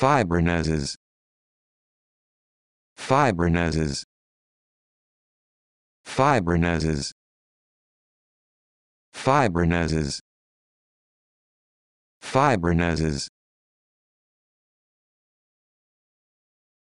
Fibrinoses. Fibrinoses. Fibrinoses. Fibrinoses. Fibrinoses.